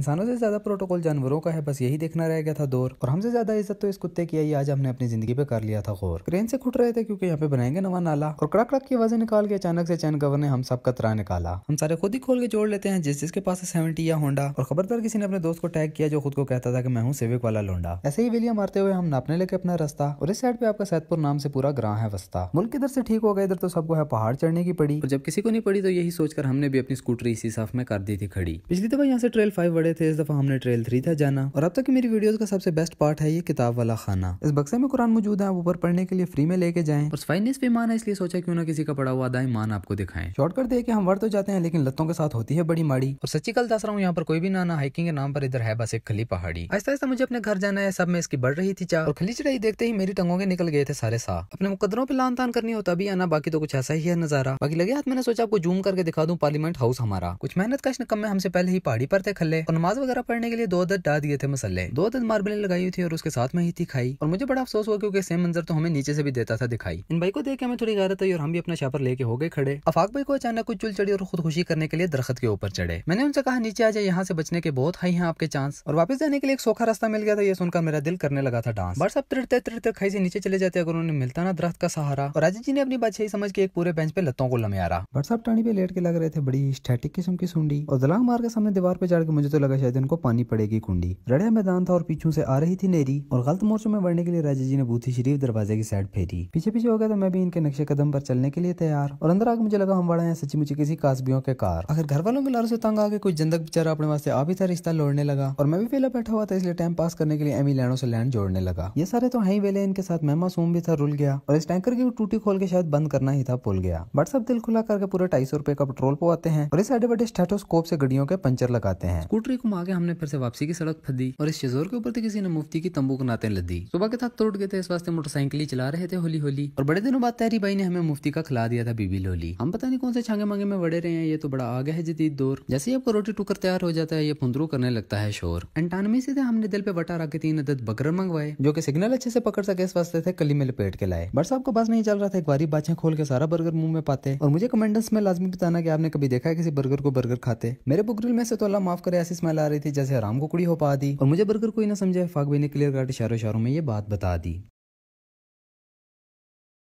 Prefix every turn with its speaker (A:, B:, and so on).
A: इंसानों से ज्यादा प्रोटोकॉल जानवरों का है बस यही देखना रह गया था दौर और हमसे ज्यादा इज्जत तो इस कुत्ते की आई आज हमने अपनी जिंदगी पे कर लिया था गौर क्रेन से खुट रहे थे क्योंकि यहाँ पे बनाएंगे नवा नाला और कड़क कड़क की आवाजें निकाल के अचानक से चैन गवर ने हम सब कतरा निकाला हम सारे खुद ही खोल के जोड़ लेते हैं जिस जिसके पास है सेवेंटी या होंडा और खबरदार किसी ने अपने दोस्त को टैग किया जो खुद को कहता था कि मैं हूँ सेविक वाला लोंडा ऐसे ही वेलिया मारते हुए हम नापने लेके अपना रास्ता और इस साइड पे आपका सैदपुर नाम से पूरा ग्रह है वस्ता मुल्क इधर से ठीक हो गए इधर तो सबको है पहाड़ चढ़ने की पड़ी और जब किसी को नहीं पड़ी तो यही सोचकर हमने भी अपनी स्कूटरी इसी साफ में कर दी थी खड़ी पिछली दफा यहाँ से ट्रेल फाइव बड़े रहे थे इस दफा हमने ट्रेल थ्री था जाना और अब तक की मेरी वीडियोस का सबसे बेस्ट पार्ट है ये किताब वाला खाना इस बक्से में कुरान मौजूद है ऊपर पढ़ने के लिए फ्री में लेके जाए और फाइनेंस भी ईमान है इसलिए सोचा क्यों ना किसी का पड़ा हुआ ईमान आपको दिखाएं शॉर्टकट दे के हम वर्ड तो जाते हैं लेकिन लत्तों के साथ होती है बड़ी माड़ी और सच्ची कल दस रहा हूँ यहाँ पर कोई भी नाना हाइकिंग के नाम पर इधर है बस एक खली पहाड़ी ऐसा ऐसा मुझे अपने घर जाना है सब में इसकी बढ़ रही थी चाह और खली चढ़ाई देखते ही मेरी टंगों के निकल गए थे सारे साह अपने मुकदरों पर लान तान करनी हो तभी आना बाकी तो कुछ ऐसा ही है नजारा बाकी लगे हाथ मैंने सोचा आपको जूम करके दिखा दूँ पार्लियामेंट हाउस हमारा कुछ मेहनत कश कम में हमसे पहले ही पहाड़ी पर थे खले और नमाज वगैरह पढ़ने के लिए दो अदद डा दिए थे मसल्ले दो अदद मार्बल लगाई हुई थी और उसके साथ में ही थी खाई और मुझे बड़ा अफसोस हुआ क्योंकि सेम मंजर तो हमें नीचे से भी देता था दिखाई इन भाई को देख के हमें थोड़ी गैरत आई और हम भी अपना छापर लेके हो गए खड़े अफाक भाई को अचानक कुछ चुल चढ़ी और खुदकुशी करने के लिए दरखत के ऊपर चढ़े मैंने उनसे कहा नीचे आ जाए यहाँ से बचने के बहुत हाई है आपके चांस और वापस जाने के लिए एक सोखा रास्ता मिल गया था ये सुनकर मेरा दिल करने लगा था डांस बस अब तिड़ते तिड़ते खाई से नीचे चले जाते अगर उन्हें मिलता ना दरख्त का सहारा और राजी जी ने अपनी बात यही समझ के एक पूरे बेंच पे लतों को रहा बट साहब टाणी पे लेट के लग रहे थे बड़ी स्टैटिक किस्म की सुंडी और दलांग मार के सामने दीवार पे चढ़ के मुझे तो लग लगा शायद इनको पानी पड़ेगी कुंडी रड़े मैदान था और पीछू से आ रही थी नेरी और गलत मोर्चो में बढ़ने के लिए राजा जी ने बूथी शरीफ दरवाजे की साइड फेरी पीछे पीछे हो गया तो मैं भी इनके नक्शे कदम पर चलने के लिए तैयार और अंदर आगे मुझे लगा तो हम बड़ा है सची मुझे किसी कासबियों के कार अगर घर वालों के लार से तंग आगे कोई जंदक बेचारा अपने वास्ते आप ही था रिश्ता लौड़ने लगा और मैं भी वेला बैठा हुआ था इसलिए टाइम पास करने के लिए एमी लैंडो से लैंड जोड़ने लगा ये सारे तो है ही वेले इनके साथ मैं मासूम भी था रुल गया और इस टैंकर की टूटी खोल के शायद बंद करना ही था पुल गया बट सब दिल खुला करके पूरे ढाई सौ रुपए का पेट्रोल पवाते हैं और इस एडवर्टाइज स्टेटोस्कोप से गड्डियों के पंचर लगाते हैं स्कूटरी घुमा के हमने फिर से वापसी की सड़क फदी और इस शेजोर के ऊपर तो किसी ने मुफ्ती की तंबू को नाते लद दी सुबह के थक तोड़ गए थे इस वास्ते मोटरसाइकिल ही चला रहे थे होली होली और बड़े दिनों बाद तहरी भाई ने हमें मुफ्ती का खिला दिया था बीबी लोली हम पता नहीं कौन से छांगे मांगे में बड़े रहे हैं ये तो बड़ा आ गया है जदीद दौर जैसे ही आपको रोटी टुकर तैयार हो जाता है ये फुंदरू करने लगता है शोर एंटानवे से थे हमने दिल पे बटा रखे तीन अदद बकर मंगवाए जो कि सिग्नल अच्छे से पकड़ सके इस वास्ते थे कली में लपेट के लाए बट साहब को बस नहीं चल रहा था एक बारी बाछे खोल के सारा बर्गर मुंह में पाते और मुझे कमेंडेंस में लाजमी बताना की आपने कभी देखा है किसी बर्गर को बर्गर खाते मेरे बुगरिल में से तो अल्लाह माफ करे ऐसी स्मेल आ रही थी जैसे आराम को कुड़ी हो पा दी और मुझे बर्गर कोई ना समझा फाक भाई ने क्लियर काट इशारों इशारों में ये बात बता दी